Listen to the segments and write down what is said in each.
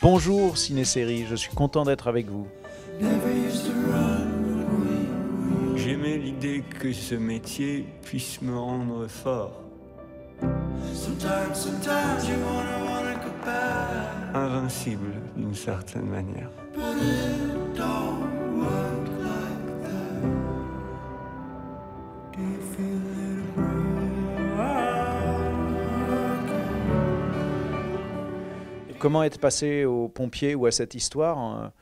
Bonjour Ciné-Série, je suis content d'être avec vous. J'aimais l'idée que ce métier puisse me rendre fort. Invincible d'une certaine manière. comment être passé au pompiers ou à cette histoire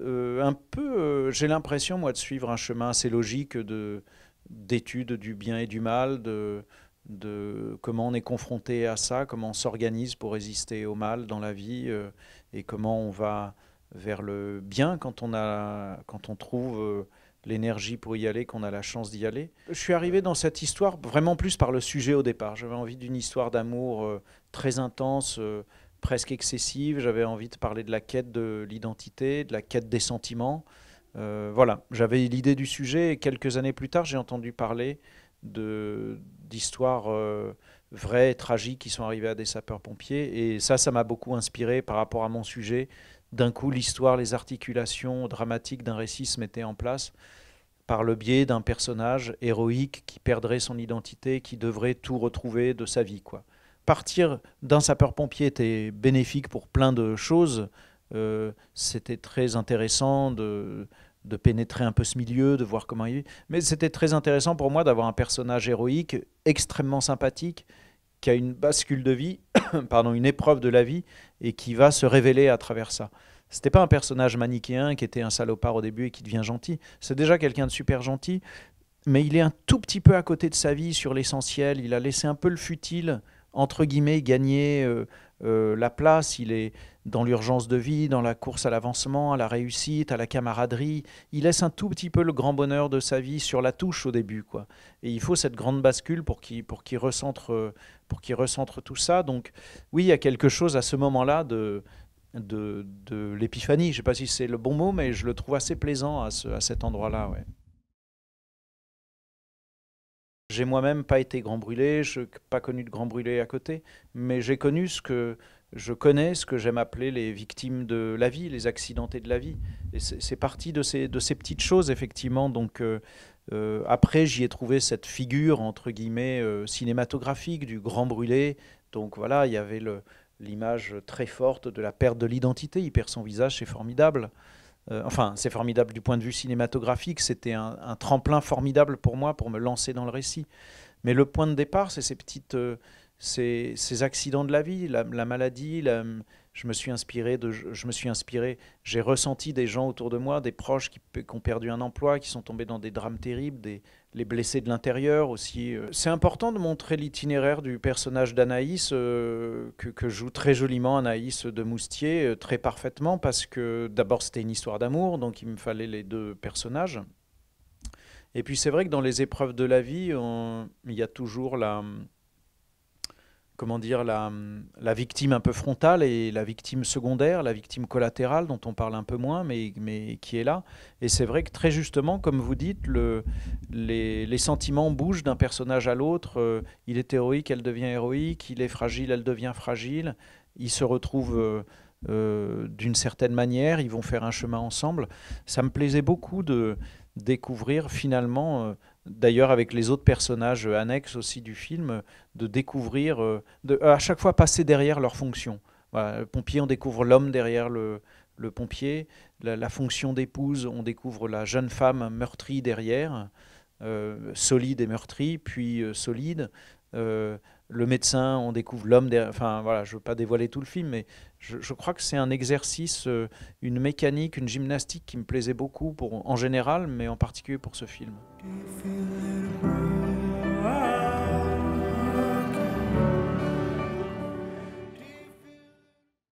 euh, Un peu, euh, j'ai l'impression, moi, de suivre un chemin assez logique de d'études du bien et du mal, de, de comment on est confronté à ça, comment on s'organise pour résister au mal dans la vie euh, et comment on va vers le bien quand on, a, quand on trouve l'énergie pour y aller, qu'on a la chance d'y aller. Je suis arrivé dans cette histoire vraiment plus par le sujet au départ. J'avais envie d'une histoire d'amour très intense, presque excessive. J'avais envie de parler de la quête de l'identité, de la quête des sentiments. Euh, voilà, j'avais l'idée du sujet et quelques années plus tard, j'ai entendu parler d'histoires euh, vraies et tragiques qui sont arrivées à des sapeurs-pompiers. Et ça, ça m'a beaucoup inspiré par rapport à mon sujet. D'un coup, l'histoire, les articulations dramatiques d'un récit se mettaient en place par le biais d'un personnage héroïque qui perdrait son identité, qui devrait tout retrouver de sa vie, quoi partir d'un sapeur-pompier était bénéfique pour plein de choses. Euh, c'était très intéressant de, pénétrer un peu ce milieu, de voir comment il Mais c'était très intéressant pour moi d'avoir un personnage héroïque extrêmement sympathique qui a une bascule de vie, pardon, une épreuve de la vie et qui va se révéler à travers ça. C'était pas un personnage manichéen qui était un salopard au début et qui devient gentil. C'est déjà quelqu'un de super gentil, mais il est un tout petit peu à côté de sa vie sur l'essentiel. Il a laissé un peu le futile entre guillemets, gagner euh, euh, la place. Il est dans l'urgence de vie, dans la course à l'avancement, à la réussite, à la camaraderie. Il laisse un tout petit peu le grand bonheur de sa vie sur la touche au début. Quoi. Et il faut cette grande bascule pour qu'il pour qu'il recentre, pour qu'il recentre tout ça. Donc oui, il y a quelque chose à ce moment-là de, de, l'épiphanie. Je ne sais pas si c'est le bon mot, mais je le trouve assez plaisant à, à cet endroit-là j'ai moi-même pas été grand brûlé, je n'ai pas connu de grand brûlé à côté, mais j'ai connu ce que je connais, ce que j'aime appeler les victimes de la vie, les accidentés de la vie. Et c'est parti de ces, petites choses, effectivement. Donc, euh, euh, après, j'y ai trouvé cette figure, entre guillemets, euh, cinématographique du grand brûlé. Donc, voilà, il y avait l'image très forte de la perte de l'identité. Il perd son visage, c'est formidable. Euh, enfin, c'est formidable du point de vue cinématographique. C'était un, tremplin formidable pour moi pour me lancer dans le récit. Mais le point de départ, c'est ces petites, euh, ces, accidents de la vie, la, la maladie, la, je me suis inspiré, je, me suis inspiré, j'ai ressenti des gens autour de moi, des proches qui, ont perdu un emploi, qui sont tombés dans des drames terribles, des, les blessés de l'intérieur aussi. Euh. C'est important de montrer l'itinéraire du personnage d'Anaïs, euh, que, joue très joliment Anaïs de Moustier, euh, très parfaitement, parce que d'abord c'était une histoire d'amour, donc il me fallait les deux personnages. Et puis c'est vrai que dans les épreuves de la vie, il y a toujours la comment dire, la, la, victime un peu frontale et la victime secondaire, la victime collatérale dont on parle un peu moins, mais, mais qui est là. Et c'est vrai que très justement, comme vous dites, le, les, sentiments bougent d'un personnage à l'autre. Euh, il est héroïque, elle devient héroïque. Il est fragile, elle devient fragile. Ils se retrouvent euh, euh, d'une certaine manière. Ils vont faire un chemin ensemble. Ça me plaisait beaucoup de découvrir finalement d'ailleurs avec les autres personnages annexes aussi du film, de découvrir, euh, à chaque fois passer derrière leur fonction. le pompier, on découvre l'homme derrière le, pompier, la, fonction d'épouse, on découvre la jeune femme meurtrie derrière, euh, solide et meurtrie, puis euh, solide le médecin, on découvre l'homme. Enfin, voilà, je ne veux pas dévoiler tout le film, mais je, crois que c'est un exercice, euh, une mécanique, une gymnastique qui me plaisait beaucoup en général, mais en particulier pour ce film.